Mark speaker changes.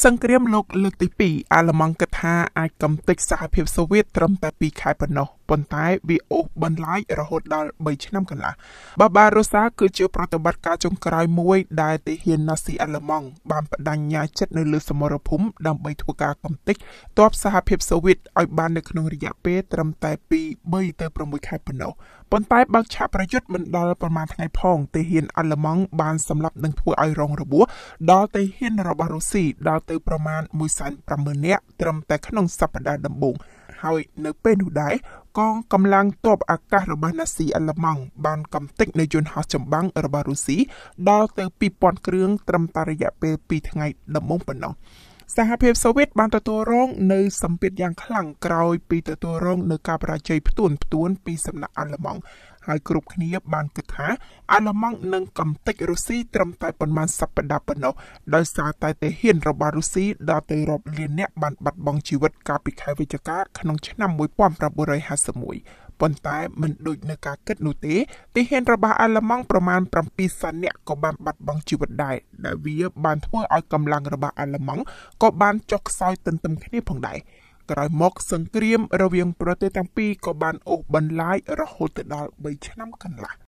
Speaker 1: សង្គ្រាមលោកលើកទី2អាល្លឺម៉ង់គិតថាអាចកំទេចសហភាពសូវៀតត្រឹមតែ2ខែប៉ុណ្ណោះប៉ុន្តែវាអូសបន្លាយរហូតដល់3ឆ្នាំកន្លះបាបារូសាគឺជាប្រតិបត្តិការចុងក្រោយមួយដែលទាហានណាស៊ីអាល្លឺម៉ង់បានបដិញ្ញាចិត្តនៅលើសមរភូមិដើម្បីធ្វើការកំទេចទ័ពសហភាពសូវៀតឲ្យបាននៅក្នុងរយៈពេលត្រឹមតែពី3ទៅ6ខែប៉ុណ្ណោះប៉ុន្តែបើកឆាកប្រយុទ្ធមិនដល់ប្រមាណថ្ងៃផងទេហ៊ានអាល្លឺម៉ង់បានសម្លាប់និងធ្វើឲ្យរងរបួសដល់ទេហ៊ានរបស់រុស្ស៊ីដល់ទៅប្រមាណ1.5នាក់ត្រឹមតែក្នុងសប្តាហ៍ដំបូងហើយ នៅពេលនោះដែរកងកម្លាំងទ័ពអាកាសរបស់ណាស៊ីអាល្លឺម៉ង់បានកំទេចនៅយន្តហោះចម្បាំងរបស់រុស្ស៊ីដល់ទៅ2000គ្រឿងត្រឹមតែរយៈពេល2ថ្ងៃ ដំបូងប៉ុណ្ណោះសហភាពសូវៀតបានទទួលរងនៅសម្ពាធយ៉ាងខ្លាំងក្រោយពីទទួលរងនៅការបរាជ័យផ្ទួនផ្ទួនពីសំណាក់អាល្លឺម៉ង់ហើយគ្រប់គ្នាបានគិតថាអាល្លឺម៉ង់នឹងកំទេចរុស្ស៊ីត្រឹមតែប៉ុន្មានសប្តាហ៍ប៉ុណ្ណោះដោយសារតែទាហានរបស់រុស្ស៊ីដល់ទៅរាប់លានអ្នកបានបាត់បង់ជីវិតកាលពីខែវិច្ឆិកាក្នុងឆ្នាំ1951ប៉ុន្តែមិនដូចនៅការគិតនោះទេទាហានរបស់អាល្លឺម៉ង់ប្រមាណ7សែននាក់ក៏បានបាត់បង់ជីវិតដែរដែលវាបានធ្វើឲ្យកម្លាំងរបស់អាល្លឺម៉ង់ក៏បានចុះខ្សោយទន្ទឹមគ្នា ផងដែរក្រោយមកសង្គ្រាមរវាងប្រទេសទាំងពីរក៏បានអូសបន្លាយរហូតទៅដល់3ឆ្នាំកន្លះ